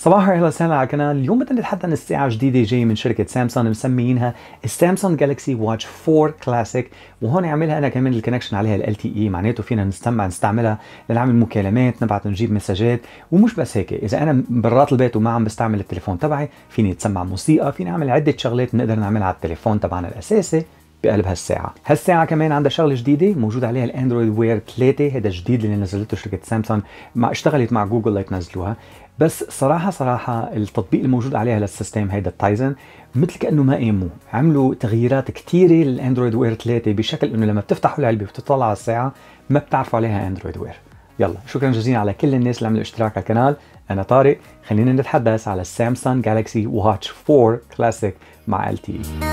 صباح اهلا وسهلا على القناه اليوم بدنا نتحدث عن الساعه جديده جاي من شركه سامسونج مسميينها السامسونج جالكسي واتش 4 كلاسيك وهون عاملها انا كمان الكونكشن عليها ال تي اي e، معناته فينا نستمع نستعملها لنعمل مكالمات نبعث نجيب مسجات ومش بس هيك اذا انا برات البيت وما عم بستعمل التليفون تبعي فيني اتسمع موسيقى فيني اعمل عده شغلات بنقدر نعملها على التليفون تبعنا الاساسي بقلب هالساعه هالساعه كمان عندها شغله جديده موجود عليها الاندرويد وير 3 هذا جديد اللي نزلته شركه سامسونج مع اشتغلت مع جوجل لتنزلوها بس صراحة صراحة التطبيق الموجود عليها للسيستم هيدا التايزن مثل كأنه ما قاموا عملوا تغييرات كثيرة للاندرويد وير 3 بشكل انه لما بتفتحوا العلبة وبتطلع على الساعة ما بتعرفوا عليها اندرويد وير يلا شكرا جزيلا على كل الناس اللي عملوا اشتراك على القناة أنا طارق خلينا نتحدث على السامسونج جالكسي واتش 4 كلاسيك مع LTE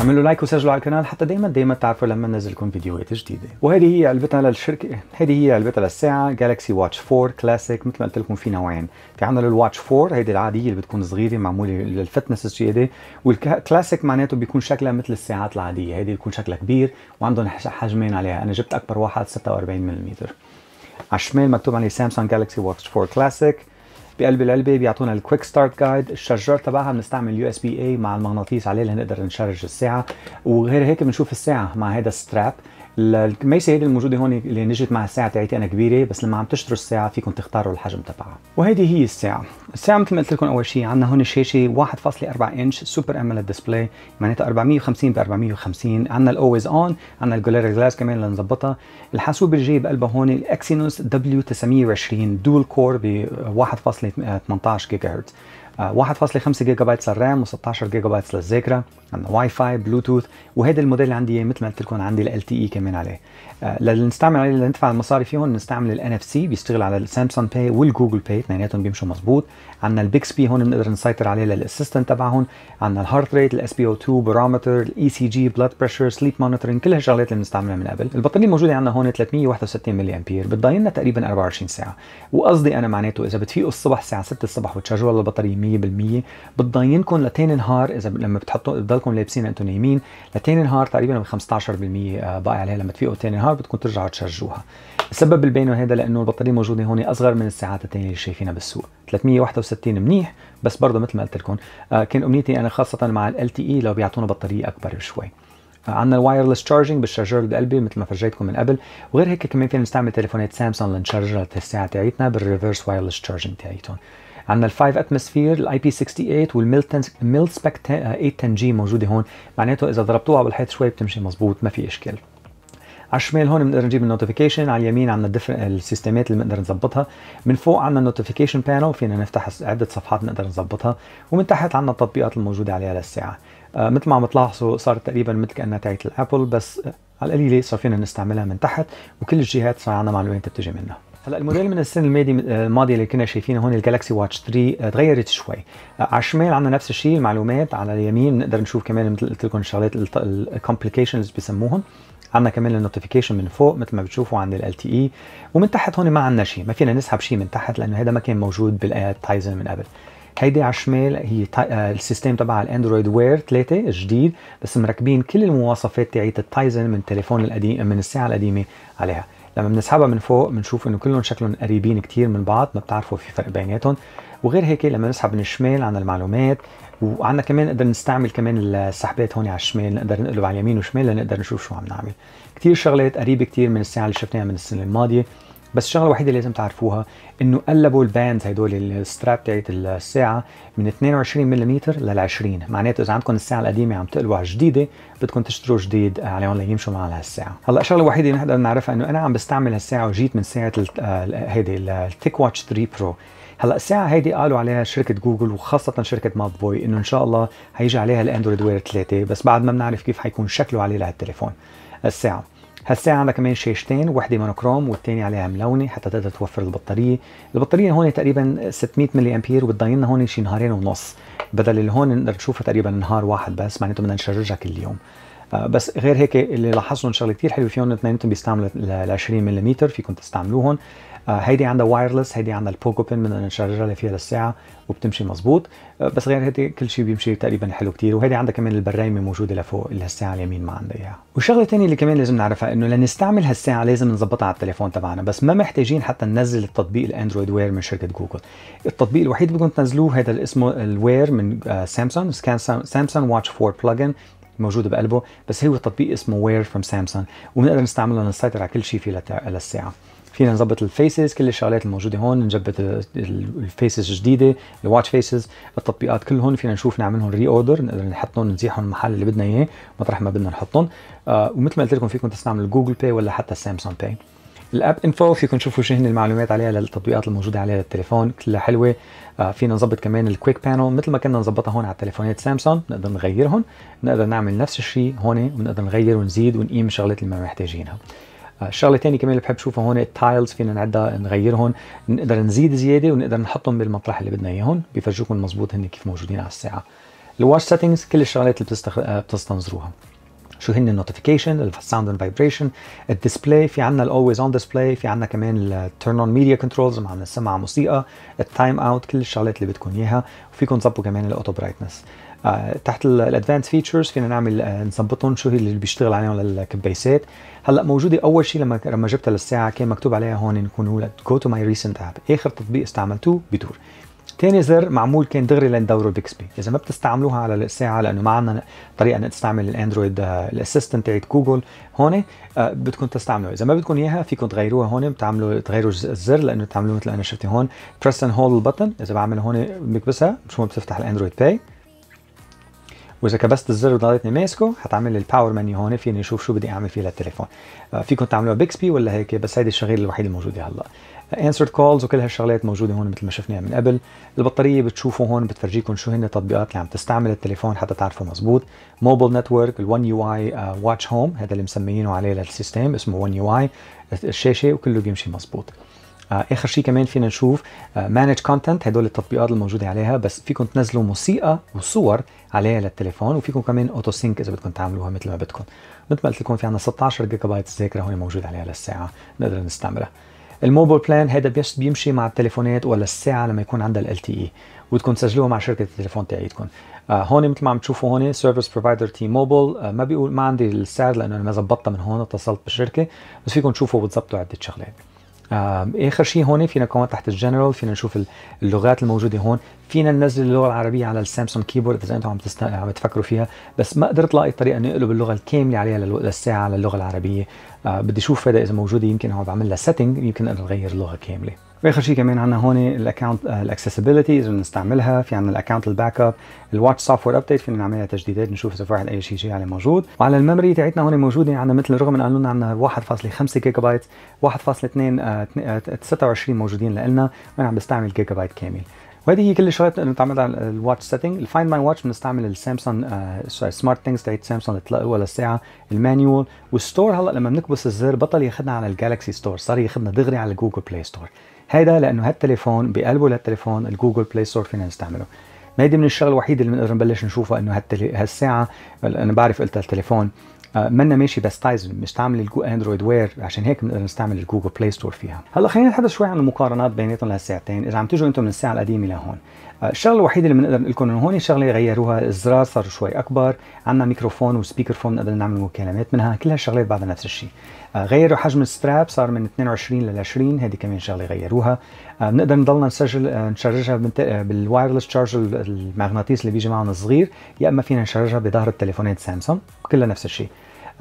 اعملوا لايك وسجلوا على القناه حتى دايما دايما تعرفوا لما ننزل لكم فيديوهات جديده وهذه هي علبتنا للشركه هذه هي علبتها للساعه جالكسي واتش 4 كلاسيك مثل ما قلت لكم في نوعين في عندنا الواتش 4 هيدي العاديه اللي بتكون صغيره معموله للفتنس الزياده والكلاسيك معناته بيكون شكلها مثل الساعات العاديه هيدي بيكون شكلها كبير وعندهم حجمين عليها انا جبت اكبر واحد 46 ملم على الشمال مكتوب عليه سامسونج جالكسي واتش 4 كلاسيك بقلب العلبه بيعطونا الكويك ستارت جايد الشارجر تبعها بنستعمل يو اس بي اي مع المغناطيس عليه لنقدر نشرج الساعه وغير هيك بنشوف الساعه مع هذا ستراب الميسة هيدي الموجودة هون اللي نجت مع الساعة تاعتي أنا كبيرة بس لما عم تشتروا الساعة فيكم تختاروا الحجم تبعها وهيدي هي الساعة الساعة مثل ما قلت لكم أول شيء عندنا هون شاشة 1.4 إنش سوبر أمل ديسبلاي معناتها 450 ب 450 عندنا الاويز أون عندنا الجوليرا جلاس كمان لنظبطها الحاسوب اللي جاي بقلبها هون الأكسينوس W920 دول كور ب 1.18 جيجا هرتز 1.5 جيجا بايت للرام و16 جيجا بايت للذاكره عندنا واي فاي بلوتوث وهذا الموديل اللي عندي مثل ما قلت لكم عندي ال تي اي e كمان عليه آه، لنستعمل عليه لندفع المصاري فيهم نستعمل ان اف سي بيشتغل على السامسونج باي والجوجل باي اثنيناتهم بيمشوا مظبوط عندنا البيكسبي هون بنقدر نسيطر عليه للاسيستنت تبعهم عندنا الهارت ريت الاس بي او 2 بارامتر الاي سي جي بلاد بريشر سليب مونيتورنج كل هالشغلات اللي بنستعملها من قبل البطاريه الموجوده عندنا هون 361 ملي امبير بتضاين تقريبا 24 ساعه وقصدي انا معناته اذا بتفيقوا الصبح الساعه 6 الصبح وتشارجوا البطاريه 100% بتضاينكم لتاني نهار اذا لما بتحطوا بتضلكم لابسين انتم نايمين لتاني نهار تقريبا 15% باقي آه، عليها لما تفيقوا تاني نهار بدكم ترجعوا تشارجوها السبب البينو هذا لانه البطاريه موجوده هون اصغر من الساعات الثانيه اللي شايفينها بالسوق 361 منيح بس برضه مثل ما قلت لكم آه، كان امنيتي انا خاصه مع ال تي اي e لو بيعطونا بطاريه اكبر شوي آه، عندنا الوايرلس تشارجنج بالشارجر بقلبي مثل ما فرجيتكم من قبل وغير هيك كمان فينا نستعمل تليفونات سامسونج لنشارجر الساعه تاعتنا بالريفرس وايرلس تشارجنج تاعتهم عندنا ال 5 اتموسفير الاي بي 68 والميلتن ميل سبيك 810 جي موجوده هون معناته اذا ضربتوها بالحيط شوي بتمشي مزبوط ما في اشكال على الشمال هون بنقدر نجيب النوتيفيكيشن على اليمين عندنا السيستمات اللي بنقدر نظبطها من فوق عندنا النوتيفيكيشن بانل فينا نفتح عده صفحات بنقدر نظبطها ومن تحت عندنا التطبيقات الموجوده عليها للساعه آه مثل ما عم تلاحظوا صارت تقريبا مثل كانها تاعت الابل بس آه، على القليله صار فينا نستعملها من تحت وكل الجهات صار عندنا معلومات بتجي منها هلا الموديل من السنه آه، الماضيه الماضيه اللي كنا شايفينه هون الجالكسي واتش 3 تغيرت شوي آه، على الشمال عندنا نفس الشيء المعلومات على اليمين بنقدر نشوف كمان مثل قلت لكم الشغلات الكومبليكيشنز بسموهم عندنا كمان النوتيفيكيشن من فوق مثل ما بتشوفوا عند ال تي اي e. ومن تحت هون ما عندنا شيء ما فينا نسحب شيء من تحت لانه هذا ما كان موجود بالايات تايزن من قبل هيدي على الشمال هي آه، السيستم تبع الاندرويد وير 3 جديد بس مركبين كل المواصفات تاعت التايزن من التليفون القديم من الساعه القديمه عليها لما بنسحبها من فوق بنشوف انه كلهم شكلهم قريبين كثير من بعض ما بتعرفوا في فرق بيناتهم وغير هيك لما نسحب من الشمال عن المعلومات وعندنا كمان نقدر نستعمل كمان السحبات هون على الشمال نقدر نقلب على اليمين وشمال لنقدر نشوف شو عم نعمل كثير شغلات قريبه كثير من الساعه اللي شفناها من السنه الماضيه بس الشغله الوحيده اللي لازم تعرفوها انه قلبوا الباند هدول الستراب تاعت الساعه من 22 ملم لل 20 معناته اذا عندكم الساعه القديمه عم تقلبوا على الجديده بدكم تشتروا جديد عليهم ليمشوا مع هالساعه هلا الشغله الوحيده اللي نقدر نعرفها انه انا عم بستعمل هالساعه وجيت من ساعه آه، هيدي التيك واتش 3 برو هلا الساعه هيدي قالوا عليها شركه جوجل وخاصه شركه ماب بوي انه ان شاء الله هيجي عليها الاندرويد وير 3 بس بعد ما بنعرف كيف حيكون شكله عليه لهالتليفون الساعه هالساعة عندها كمان شاشتين وحدة مونوكروم والثانية عليها ملونة حتى تقدر توفر البطارية، البطارية هون تقريبا 600 ملي امبير وبتضاين لنا هون شي نهارين ونص، بدل اللي هون نشوفها تقريبا نهار واحد بس معناته بدنا نشرجها كل يوم. آه، بس غير هيك اللي لاحظتهم شغله كثير حلوه فيهم اثنيناتهم بيستعملوا ال 20 ملم فيكم تستعملوهم آه، هيدي عندها وايرلس هيدي عندها البوكو بين بدنا نشارجها اللي فيها للساعه وبتمشي مزبوط آه، بس غير هيدي كل شيء بيمشي تقريبا حلو كتير وهيدي عندها كمان البرايمه موجوده لفوق اللي هالساعه اليمين ما عندها اياها والشغله الثانيه اللي كمان لازم نعرفها انه لنستعمل هالساعه لازم نظبطها على التليفون تبعنا بس ما محتاجين حتى ننزل التطبيق الاندرويد وير من شركه جوجل التطبيق الوحيد اللي بدكم تنزلوه هذا اللي اسمه الوير من سامسونج سامسونج واتش 4 بلجن موجودة بقلبه بس هو تطبيق اسمه وير فروم سامسونج وبنقدر نستعمله لنسيطر على كل شيء فيه للساعة فينا نظبط الفيسز كل الشغلات الموجوده هون نجبت الفيسز الجديده الواتش فيسز التطبيقات كلهم فينا نشوف نعملهم ري اوردر نقدر نحطهم نزيحهم المحل اللي بدنا اياه مطرح ما بدنا نحطهم آه ومثل ما قلت لكم فيكم تستعملوا جوجل باي ولا حتى سامسونج باي الاب انفو فيكم تشوفوا شو هن المعلومات عليها للتطبيقات الموجوده عليها للتليفون كلها حلوه آه فينا نظبط كمان الكويك بانل مثل ما كنا نظبطها هون على تليفونات سامسونج نقدر نغيرهم نقدر نعمل نفس الشيء هون ونقدر نغير ونزيد ونقيم الشغلات اللي ما محتاجينها شغله ثانيه كمان اللي بحب اشوفها هون التايلز فينا نعدها نغيرهم نقدر نزيد زياده ونقدر نحطهم بالمطرح اللي بدنا اياهم بفرجوكم مزبوط هن كيف موجودين على الساعه الواش سيتنجز كل الشغلات اللي بتستخ... بتستنظروها شو هن النوتيفيكيشن الساوند اند فايبريشن الديسبلاي في عندنا الاولويز اون ديسبلاي في عندنا كمان التيرن اون ميديا كنترولز مع نسمع موسيقى التايم اوت كل الشغلات اللي بدكم اياها وفيكم تظبطوا كمان الاوتو برايتنس آه، تحت الادفانس فيتشرز فينا نعمل آه، نظبطهم شو هي اللي بيشتغل عليهم للكبيسات هلا موجوده اول شيء لما لما جبتها للساعه كان مكتوب عليها هون نكون جو تو ماي ريسنت اب اخر تطبيق استعملته بدور تاني زر معمول كان دغري لندوره بيكسبي اذا ما بتستعملوها على الساعه لانه ما عندنا طريقه ان تستعمل الاندرويد آه، الاسيستنت تاعت جوجل هون بدكم تستعملوها اذا ما بدكم اياها فيكم تغيروها هون بتعملوا تغيروا الزر لانه بتعملوا مثل انا شفتي هون بريس اند هولد البتن اذا بعمل هون بكبسها مش بتفتح الاندرويد باي واذا كبست الزر وضليتني ماسكه هتعمل الباور منيو هون فيني اشوف شو بدي اعمل فيه للتليفون آه، فيكم تعملوها بيكسبي ولا هيك بس هيدي الشغله الوحيده الموجوده هلا انسرد آه، كولز وكل هالشغلات موجوده هون مثل ما شفناها من قبل البطاريه بتشوفوا هون بتفرجيكم شو هن التطبيقات اللي عم تستعمل التليفون حتى تعرفوا مزبوط موبل نتورك ال1 يو اي واتش هوم هذا اللي مسميينه عليه للسيستم اسمه 1 يو اي الشاشه وكله بيمشي مزبوط آه، اخر شيء كمان فينا نشوف مانج آه، كونتنت هدول التطبيقات الموجوده عليها بس فيكم تنزلوا موسيقى وصور عليها للتليفون وفيكم كمان اوتو سينك اذا بدكم تعملوها مثل ما بدكم مثل ما قلت لكم في عندنا 16 جيجا بايت ذاكره هون موجود عليها للساعه نقدر نستعملها الموبايل بلان هذا بس بيمشي مع التليفونات ولا الساعه لما يكون عندها ال تي اي e. وبدكم تسجلوها مع شركه التليفون تاعيتكم آه هون مثل ما عم تشوفوا هون سيرفيس بروفايدر تي موبايل آه ما بيقول ما عندي السعر لانه انا ما زبطتها من هون اتصلت بالشركه بس فيكم تشوفوا وتظبطوا عده شغلات اخر شيء هون فينا كمان تحت الجنرال فينا نشوف اللغات الموجوده هون فينا ننزل اللغه العربيه على السامسونج كيبورد اذا انتم عم تست... عم تفكروا فيها بس ما قدرت لاقي طريقه اني اقلب اللغه الكامله عليها للساعه على اللغه العربيه آه، بدي اشوف هذا اذا موجوده يمكن اقعد بعمل لها سيتنج يمكن انا اغير اللغه كامله واخر شيء كمان عندنا هون الاكونت آه، الاكسسبيلتي اذا نستعملها في عندنا الاكونت الباك اب الواتش سوفت وير ابديت فينا نعملها تجديدات نشوف اذا في واحد اي شيء جاي عليه موجود وعلى الميموري تاعتنا هون موجوده عندنا مثل رغم ان قالوا لنا عندنا 1.5 جيجا بايت 1.2 26 موجودين لنا وانا عم بستعمل جيجا بايت كامل وهذه هي كل الشغلات اللي بنتعامل على الواتش سيتنج الفايند ماي واتش بنستعمل السامسونج سمارت ثينجز تاعت سامسونج اللي ولا الساعة المانيوال والستور هلا لما بنكبس الزر بطل ياخذنا على الجالكسي ستور صار ياخذنا دغري على الجوجل بلاي ستور هيدا لانه هالتليفون بقلبه للتليفون الجوجل بلاي ستور فينا نستعمله ما هيدي من الشغل الوحيد اللي بنقدر نبلش نشوفها انه هالساعه انا بعرف قلت التليفون آه، منا ماشي بس تايزن مش تعمل الجو اندرويد وير عشان هيك بنقدر نستعمل الجوجل بلاي ستور فيها هلا خلينا نتحدث شوي عن المقارنات بيناتهم لهالساعتين اذا عم تجوا انتم من الساعه القديمه لهون الشغله الوحيده اللي بنقدر نقول لكم انه هون شغله غيروها الزرار صار شوي اكبر عندنا ميكروفون وسبيكر فون نقدر نعمل مكالمات منها كل هالشغلات بعدها نفس الشيء آه، غيروا حجم الستراب صار من 22 لل 20 هذه كمان شغله غيروها بنقدر آه، نضلنا نسجل آه، نشرجها بالوايرلس تشارج المغناطيس اللي بيجي معهم الصغير يا اما فينا نشرجها بظهر التليفونات سامسونج كلها نفس الشيء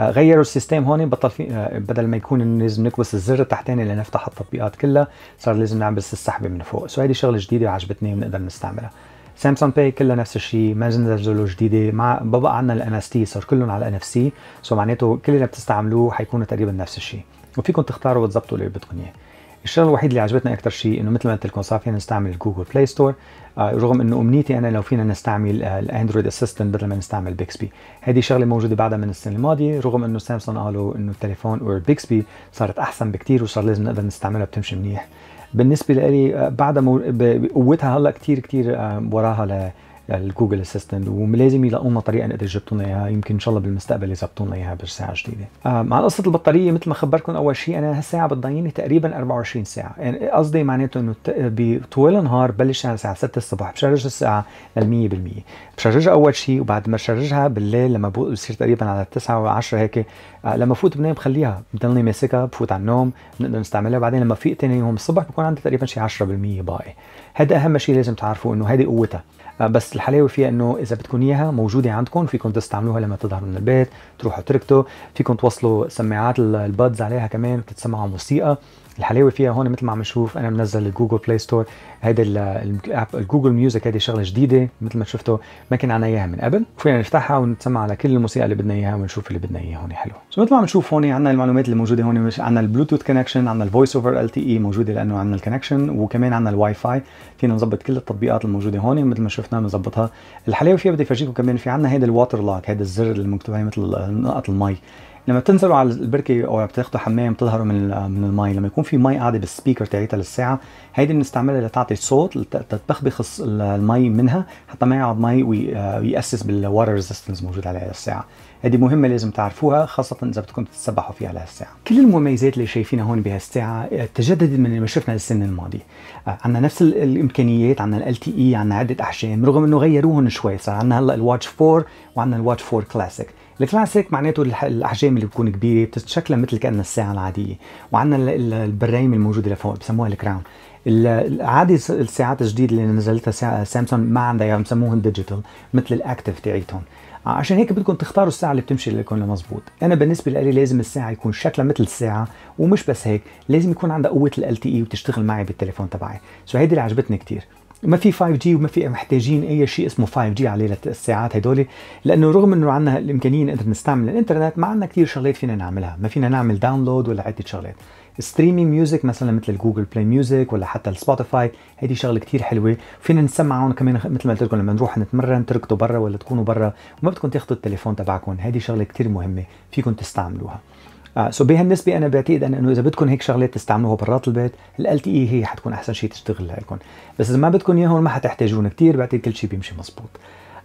غيروا السيستم هون بطل في بدل ما يكون لازم نكبس الزر التحتاني لنفتح التطبيقات كلها صار لازم نعمل السحبه من فوق سو هيدي شغله جديده وعجبتني وبنقدر نستعملها سامسونج باي كلها نفس الشيء ما نزلوا جديده مع بقى عندنا الان اس تي صار كلهم على الان اف سي سو معناته كل اللي بتستعملوه حيكونوا تقريبا نفس الشيء وفيكم تختاروا وتظبطوا اللي بدكم اياه الشغله الوحيده اللي عجبتنا اكثر شيء انه مثل ما قلت لكم صار فينا نستعمل جوجل بلاي ستور رغم انه امنيتي انا لو فينا نستعمل آه، الاندرويد اسيستنت بدل ما نستعمل بيكسبي هذه شغله موجوده بعدها من السنه الماضيه رغم انه سامسونج قالوا انه التليفون او بيكسبي صارت احسن بكثير وصار لازم نقدر نستعملها بتمشي منيح بالنسبه لي آه، بعدها مو... بقوتها هلا كثير كثير آه، وراها يعني الجوجل اسيستنت ولازم لنا طريقه نقدر يجيبوا اياها يمكن ان شاء الله بالمستقبل يظبطوا لنا اياها بساعه جديده آه، مع قصه البطاريه مثل ما خبركم اول شيء انا هالساعه بتضيعني تقريبا 24 ساعه يعني قصدي معناته انه بطول النهار بلش على الساعه 6 الصبح بشرج الساعه لل 100% بشرجها اول شيء وبعد ما بشرجها بالليل لما بصير تقريبا على 9 و10 هيك آه، لما فوت بنام بخليها بضلني ماسكها بفوت على النوم بنقدر نستعملها وبعدين لما فيق ثاني يوم الصبح بكون عندي تقريبا شي 10% باقي هذا اهم شيء لازم تعرفوا انه هذه قوتها آه، بس الحلاوه فيها انه اذا بدكم اياها موجوده عندكم فيكم تستعملوها لما تظهروا من البيت تروحوا تركتوا فيكم توصلوا سماعات البادز عليها كمان تسمعوا موسيقى الحلاوه فيها هون مثل ما عم نشوف انا منزل الجوجل بلاي ستور هيدا الاب الجوجل ميوزك هيدي شغله جديده مثل ما شفتوا ما كان عنا اياها من قبل فينا نفتحها ونتسمع على كل الموسيقى اللي بدنا اياها ونشوف اللي بدنا اياه هون حلو سو مثل ما عم نشوف هون عندنا المعلومات اللي موجوده هون عنا عندنا البلوتوث كونكشن عندنا الفويس اوفر ال تي اي e موجوده لانه عندنا الكونكشن وكمان عندنا الواي فاي فينا نظبط كل التطبيقات الموجوده هون مثل ما شفنا بنظبطها الحلاوه فيها بدي افرجيكم كمان في عندنا هيدا الواتر لوك هيدا الزر اللي مكتوب عليه مثل نقط المي لما بتنزلوا على البركه او بتاخذوا حمام بتظهروا من من المي لما يكون في مي قاعده بالسبيكر تاعتها للساعه هيدي بنستعملها لتعطي صوت لتتبخبخ المي منها حتى ما يقعد مي ويأسس بالواتر ريزيستنس موجود على الساعه هذه مهمه لازم تعرفوها خاصه اذا بدكم تتسبحوا فيها لهالساعه كل المميزات اللي شايفينها هون بهالساعه آه، تجددت من اللي شفنا السنه الماضيه آه، عندنا نفس الامكانيات عندنا ال تي اي e، عندنا عده احجام رغم انه غيروهم شوي صار عندنا هلا الواتش 4 وعندنا الواتش 4 كلاسيك الكلاسيك معناته الاحجام اللي بتكون كبيره بتتشكلها مثل كانها الساعه العاديه وعندنا البرايم الموجوده لفوق بسموها الكراون العادي الساعات الجديده اللي نزلتها سامسونج ما عندها يعني بسموهم ديجيتال مثل الاكتف تاعيتهم آه، عشان هيك بدكم تختاروا الساعه اللي بتمشي لكم مزبوط انا بالنسبه لي لازم الساعه يكون شكلها مثل الساعه ومش بس هيك لازم يكون عندها قوه ال تي اي e وتشتغل معي بالتليفون تبعي سو هيدي اللي عجبتني كثير ما في 5 جي وما في محتاجين اي شيء اسمه 5 جي عليه للساعات هدول لانه رغم انه عندنا الامكانيه نقدر نستعمل الانترنت ما عندنا كثير شغلات فينا نعملها ما فينا نعمل داونلود ولا عده شغلات ستريمينج ميوزك مثلا مثل الجوجل بلاي ميوزك ولا حتى السبوتيفاي هيدي شغله كثير حلوه فينا نسمعهم كمان مثل ما قلت لكم لما نروح نتمرن تركضوا برا ولا تكونوا برا وما بدكم تاخذوا التليفون تبعكم هيدي شغله كثير مهمه فيكم تستعملوها آه سو بهالنسبه انا بعتقد انه اذا بدكم هيك شغلات تستعملوها برات البيت ال تي اي e هي حتكون احسن شيء تشتغل لكم بس اذا ما بدكم اياهم ما حتحتاجون كثير بعتقد كل شيء بيمشي مزبوط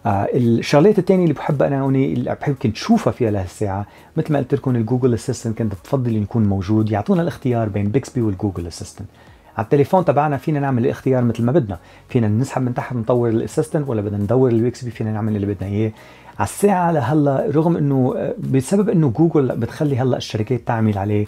آه، الشغلات الثانيه اللي بحب انا هون اللي بحب كنت شوفها فيها لهالساعه مثل ما قلت لكم الجوجل اسيستنت كنت بفضل يكون موجود يعطونا الاختيار بين بيكسبي والجوجل اسيستنت على التليفون تبعنا فينا نعمل الاختيار مثل ما بدنا فينا نسحب من تحت نطور الاسيستنت ولا بدنا ندور اليو اكس بي فينا نعمل اللي بدنا اياه على الساعة لهلا رغم انه آه، بسبب انه جوجل بتخلي هلا الشركات تعمل عليه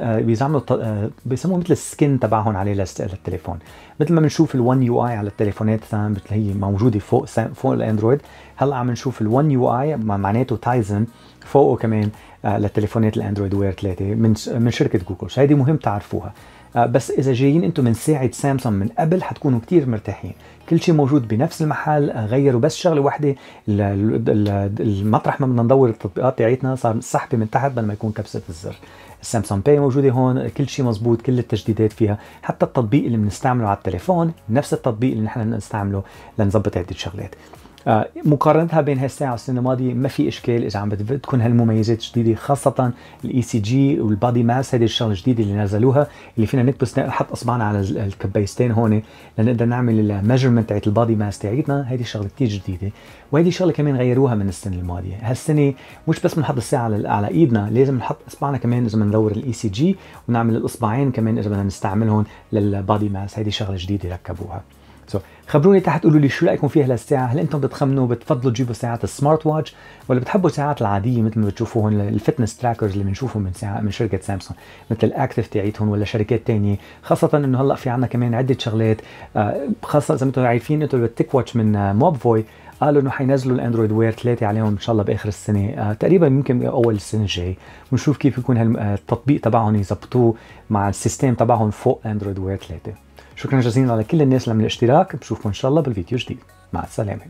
آه، بيعملوا آه، بيسموه مثل السكن تبعهم عليه للتليفون مثل ما بنشوف ال1 يو اي على التليفونات مثل هي موجودة فوق فوق الاندرويد هلا عم نشوف ال1 يو اي معناته تايزن فوقه كمان للتليفونات الاندرويد وير 3 من من شركة جوجل هيدي مهم تعرفوها آه، بس اذا جايين انتم من ساعه سامسونج من قبل حتكونوا كتير مرتاحين كل شيء موجود بنفس المحل غيروا بس شغله واحده المطرح ما بدنا ندور التطبيقات تاعتنا صار سحبه من تحت بدل ما يكون كبسه الزر السامسونج باي موجوده هون كل شيء مزبوط كل التجديدات فيها حتى التطبيق اللي بنستعمله على التليفون نفس التطبيق اللي نحن بنستعمله لنظبط عده شغلات آه، مقارنتها بين هالساعه والسنه الماضيه ما في اشكال اذا عم بدكم هالمميزات الجديده خاصه الاي سي e جي والبادي ماس هذه الشغله الجديده اللي نزلوها اللي فينا نكبس نحط اصبعنا على الكبيستين هون لنقدر نعمل الميجرمنت تاعت البادي ماس تاعتنا هذه شغله كثير جديده وهذه شغله كمان غيروها من السنه الماضيه هالسنه مش بس بنحط الساعه على, على ايدنا لازم نحط اصبعنا كمان اذا ندور الاي سي e جي ونعمل الاصبعين كمان اذا بدنا نستعملهم للبادي ماس هذه شغله جديده ركبوها سو خبروني تحت قولوا لي شو رايكم فيها للساعه هل انتم بتخمنوا بتفضلوا تجيبوا ساعات السمارت واتش ولا بتحبوا الساعات العاديه مثل ما بتشوفوا هون الفتنس تراكرز اللي بنشوفهم من ساعه من شركه سامسونج مثل الاكتف تاعيتهم ولا شركات ثانيه خاصه انه هلا في عندنا كمان عده شغلات آه، خاصه اذا انتم عارفين انتم التيك واتش من موب آه، فوي قالوا انه حينزلوا الاندرويد وير ثلاثه عليهم ان شاء الله باخر السنه آه، تقريبا يمكن اول السنه الجاي بنشوف كيف يكون هالتطبيق تبعهم يظبطوه مع السيستم تبعهم فوق اندرويد وير ثلاثه شكرا جزيلا لكل الناس اللي من الاشتراك بشوفكم ان شاء الله بالفيديو جديد مع السلامه